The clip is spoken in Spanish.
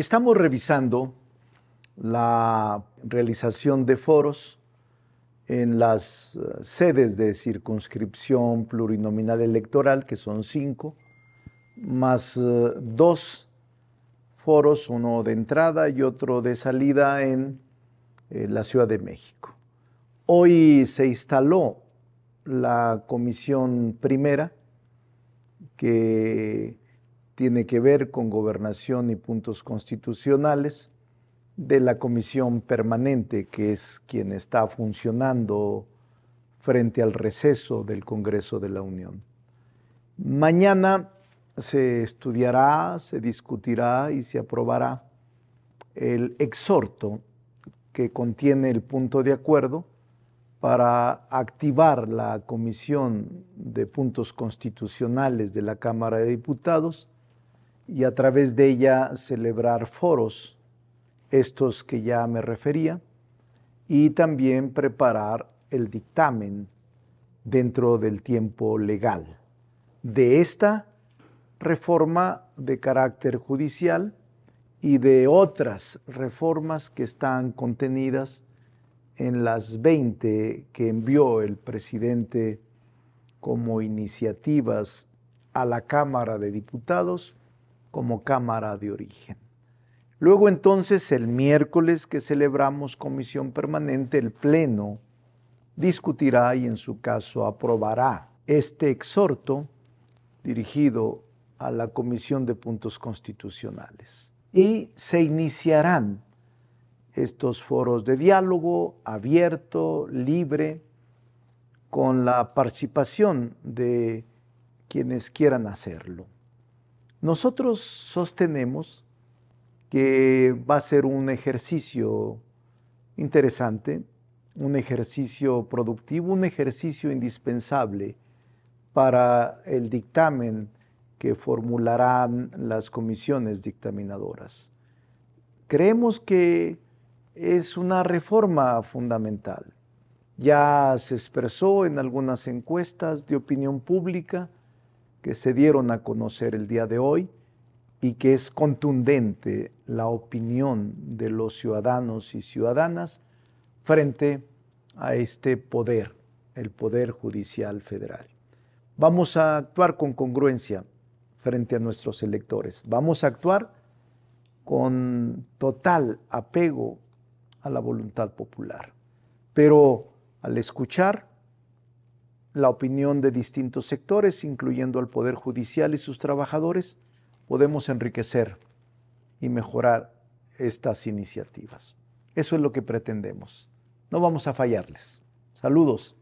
Estamos revisando la realización de foros en las eh, sedes de circunscripción plurinominal electoral, que son cinco, más eh, dos foros, uno de entrada y otro de salida en eh, la Ciudad de México. Hoy se instaló la comisión primera que tiene que ver con gobernación y puntos constitucionales de la comisión permanente, que es quien está funcionando frente al receso del Congreso de la Unión. Mañana se estudiará, se discutirá y se aprobará el exhorto que contiene el punto de acuerdo para activar la Comisión de Puntos Constitucionales de la Cámara de Diputados y a través de ella celebrar foros, estos que ya me refería, y también preparar el dictamen dentro del tiempo legal. De esta reforma de carácter judicial y de otras reformas que están contenidas en las 20 que envió el presidente como iniciativas a la Cámara de Diputados, como cámara de origen. Luego entonces el miércoles que celebramos comisión permanente, el Pleno discutirá y en su caso aprobará este exhorto dirigido a la Comisión de Puntos Constitucionales. Y se iniciarán estos foros de diálogo abierto, libre, con la participación de quienes quieran hacerlo. Nosotros sostenemos que va a ser un ejercicio interesante, un ejercicio productivo, un ejercicio indispensable para el dictamen que formularán las comisiones dictaminadoras. Creemos que es una reforma fundamental. Ya se expresó en algunas encuestas de opinión pública que se dieron a conocer el día de hoy y que es contundente la opinión de los ciudadanos y ciudadanas frente a este poder, el Poder Judicial Federal. Vamos a actuar con congruencia frente a nuestros electores. Vamos a actuar con total apego a la voluntad popular. Pero al escuchar la opinión de distintos sectores, incluyendo al Poder Judicial y sus trabajadores, podemos enriquecer y mejorar estas iniciativas. Eso es lo que pretendemos. No vamos a fallarles. Saludos.